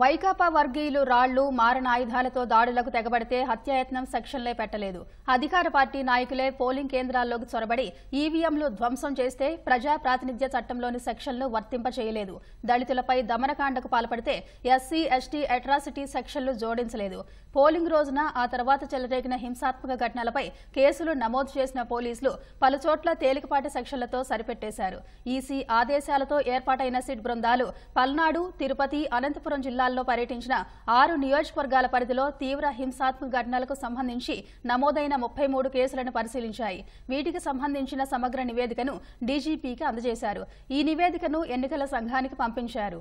వైకాపా వర్గీయులు రాళ్లు మారణాయుధాలతో దాడులకు తెగబడితే హత్యాయత్నం సెక్షన్లే పెట్టలేదు అధికార పార్టీ నాయకులే పోలింగ్ కేంద్రాల్లోకి చొరబడి ఈవీఎంలు ధ్వంసం చేస్తే ప్రజా ప్రాతినిధ్య చట్టంలోని సెక్షన్లు వర్తింపచేయలేదు దళితులపై దమనకాండకు పాల్పడితే ఎస్సీ ఎస్టీ అట్రాసిటీ సెక్షన్లు జోడించలేదు పోలింగ్ రోజున ఆ తర్వాత చెలరేగిన హింసాత్మక ఘటనలపై కేసులు నమోదు చేసిన పోలీసులు పలుచోట్ల తేలికపాటి సెక్షన్లతో సరిపెట్టేశారు ఈసీ ఆదేశాలతో ఏర్పాటైన సిట్ బృందాలు పల్నాడు తిరుపతి అనంతపురం జిల్లా జిల్లాల్లో పర్యటించిన ఆరు నియోజకవర్గాల పరిధిలో తీవ్ర హింసాత్మక ఘటనలకు సంబంధించి నమోదైన ముప్పై మూడు కేసులను పరిశీలించాయి వీటికి సంబంధించిన సమగ్ర నివేదికను డీజీపీకి అందజేశారు ఈ నివేదికను ఎన్నికల సంఘానికి పంపించారు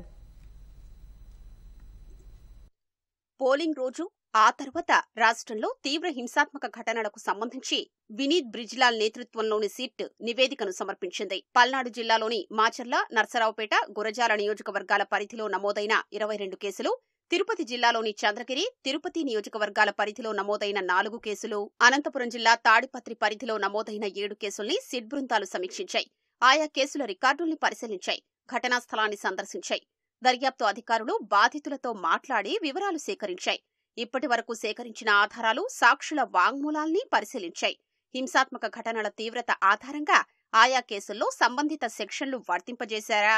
పోలింగ్ రోజు ఆ తర్వాత రాష్ట్రంలో తీవ్ర హింసాత్మక ఘటనలకు సంబంధించి వినీత్ బ్రిజ్లాల్ నేతృత్వంలోని సిట్ నివేదికను సమర్పించింది పల్నాడు జిల్లాలోని మాచర్ల నర్సరావుపేట గురజాల నియోజకవర్గాల పరిధిలో నమోదైన ఇరవై రెండు కేసులు తిరుపతి జిల్లాలోని చంద్రగిరి తిరుపతి నియోజకవర్గాల పరిధిలో నమోదైన నాలుగు కేసులు అనంతపురం జిల్లా తాడిపత్రి పరిధిలో నమోదైన ఏడు కేసుల్ని సిట్ బృందాలు సమీక్షించాయి ఆయా కేసుల రికార్డుల్ని పరిశీలించాయి ఘటనా స్థలాన్ని సందర్శించాయి దర్యాప్తు అధికారులు బాధితులతో మాట్లాడి వివరాలు సేకరించాయి ఇప్పటి వరకు సేకరించిన ఆధారాలు సాక్షుల వాంగ్మూలాల్ని పరిశీలించాయి హింసాత్మక ఘటనల తీవ్రత ఆధారంగా ఆయా కేసుల్లో సంబంధిత సెక్షన్లు వర్తింపజేశారా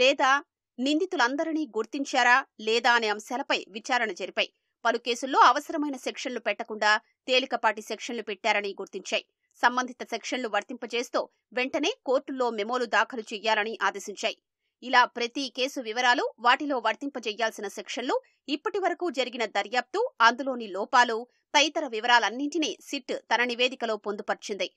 లేదా నిందితులందరినీ గుర్తించారా లేదా అనే అంశాలపై విచారణ జరిపాయి పలు కేసుల్లో అవసరమైన సెక్షన్లు పెట్టకుండా తేలికపాటి సెక్షన్లు పెట్టారని గుర్తించాయి సంబంధిత సెక్షన్లు వర్తింపజేస్తూ వెంటనే కోర్టుల్లో మెమోలు దాఖలు చేయాలని ఆదేశించాయి ఇలా ప్రతి కేసు వివరాలు వాటిలో వర్తింపజేయాల్సిన సెక్షన్లు ఇప్పటి వరకు జరిగిన దర్యాప్తు అందులోని లోపాలు తదితర వివరాలన్నింటినీ సిట్ తన నివేదికలో పొందుపర్చింది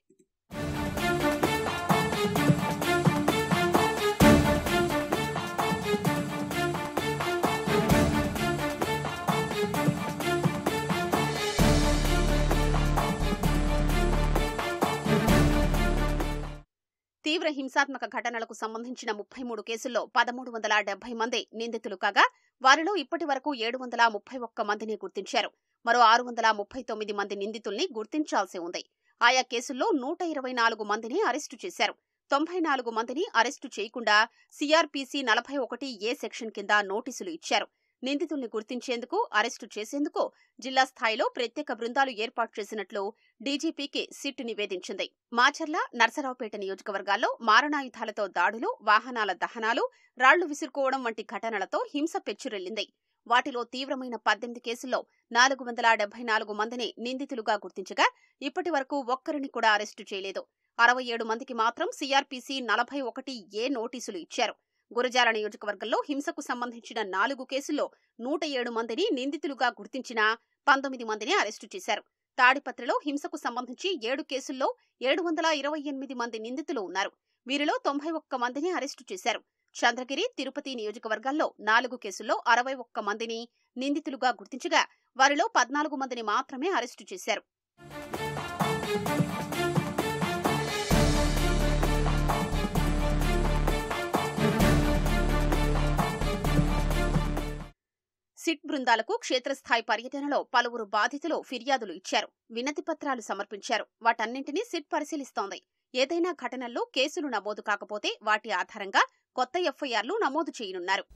తీవ్ర హింసాత్మక ఘటనలకు సంబంధించిన ముప్పై మూడు కేసుల్లో పదమూడు వందల డెబ్బై మంది నిందితులు కాగా వారిలో ఇప్పటి వరకు ఏడు వందల ముప్పై ఒక్క మందిని గుర్తించారు మరో ఆరు వందల ముప్పై తొమ్మిది మంది నిందితుల్ని గుర్తించాల్సి ఉంది ఆయా కేసుల్లో నూట ఇరవై నాలుగు మందిని అరెస్టు చేశారు తొంభై నాలుగు మందిని అరెస్టు చేయకుండా సిఆర్పిసి నలభై ఒకటి ఏ సెక్షన్ కింద నోటీసులు ఇచ్చారు నిందితుల్ని గుర్తించేందుకు అరెస్టు చేసేందుకు జిల్లా స్థాయిలో ప్రత్యేక బృందాలు ఏర్పాటు చేసినట్లు డీజీపీకి సిట్ నివేదించింది మాచర్ల నర్సరావుపేట నియోజకవర్గాల్లో మారణాయుధాలతో దాడులు వాహనాల దహనాలు రాళ్లు విసురుకోవడం వంటి ఘటనలతో హింస పెచ్చురెళ్లింది వాటిలో తీవ్రమైన పద్దెనిమిది కేసుల్లో నాలుగు వందల డెబ్బై నాలుగు మందిని నిందితులుగా గుర్తించగా ఇప్పటి వరకు ఒక్కరిని కూడా అరెస్టు చేయలేదు అరవై ఏడు మందికి మాత్రం సిఆర్పిసి నలభై ఒకటి ఏ నోటీసులు ఇచ్చారు గురజాల నియోజకవర్గంలో హింసకు సంబంధించిన నాలుగు కేసుల్లో నూట ఏడు మందిని నిందితులుగా గుర్తించిన పంతొమ్మిది మందిని అరెస్టు చేశారు తాడిపత్రిలో హింసకు సంబంధించి ఏడు కేసుల్లో ఏడు వందల ఇరవై ఎనిమిది మంది నిందితులు ఉన్నారు వీరిలో తొంభై ఒక్క మందిని అరెస్టు చేశారు చంద్రగిరి తిరుపతి నియోజకవర్గాల్లో నాలుగు కేసుల్లో అరవై ఒక్క మందిని నిందితులుగా గుర్తించగా వారిలో పద్నాలుగు మందిని మాత్రమే అరెస్టు చేశారు సిట్ బృందాలకు క్షేత్రస్థాయి పర్యటనలో పలువురు బాధితులు ఫిర్యాదులు ఇచ్చారు వినతి పత్రాలు సమర్పించారు వాటన్నింటినీ సిట్ పరిశీలిస్తోంది ఏదైనా ఘటనల్లో కేసులు నమోదు కాకపోతే వాటి ఆధారంగా కొత్త ఎఫ్ఐఆర్లు నమోదు చేయనున్నారు